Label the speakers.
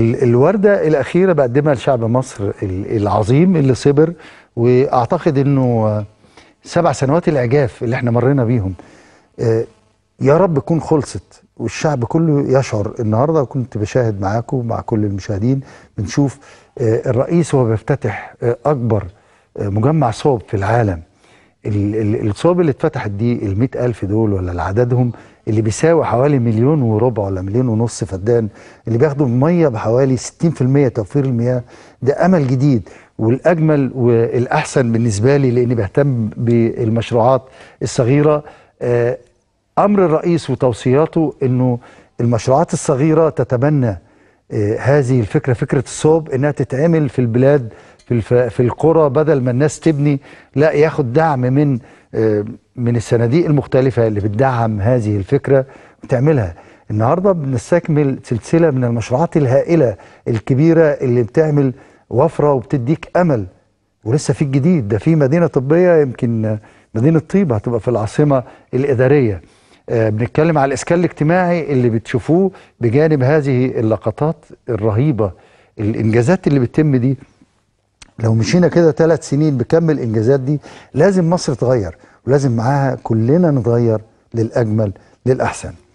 Speaker 1: الوردة الأخيرة بقدمها لشعب مصر العظيم اللي صبر وأعتقد أنه سبع سنوات العجاف اللي احنا مرينا بيهم آه، يا رب تكون خلصت والشعب كله يشعر النهاردة كنت بشاهد معاكم مع كل المشاهدين بنشوف آه، الرئيس وهو بيفتتح آه، أكبر مجمع صوب في العالم الصوب اللي اتفتحت دي ال ألف دول ولا عددهم اللي بيساوي حوالي مليون وربع ولا مليون ونص فدان اللي بياخدوا الميه بحوالي 60% توفير المياه ده امل جديد والاجمل والاحسن بالنسبه لي لاني بهتم بالمشروعات الصغيره آه، امر الرئيس وتوصياته انه المشروعات الصغيره تتبنى آه، هذه الفكره فكره الصوب انها تتعمل في البلاد في الف... في القرى بدل ما الناس تبني لا ياخد دعم من آه، من الصناديق المختلفه اللي بتدعم هذه الفكره وتعملها النهارده بنستكمل سلسله من المشروعات الهائله الكبيره اللي بتعمل وفره وبتديك امل ولسه في الجديد ده في مدينه طبيه يمكن مدينه طيبه هتبقى في العاصمه الاداريه آه، بنتكلم على الاسكان الاجتماعي اللي بتشوفوه بجانب هذه اللقطات الرهيبه الانجازات اللي بتتم دي لو مشينا كده ثلاث سنين بكم الانجازات دي لازم مصر تغير ولازم معاها كلنا نتغير للاجمل للاحسن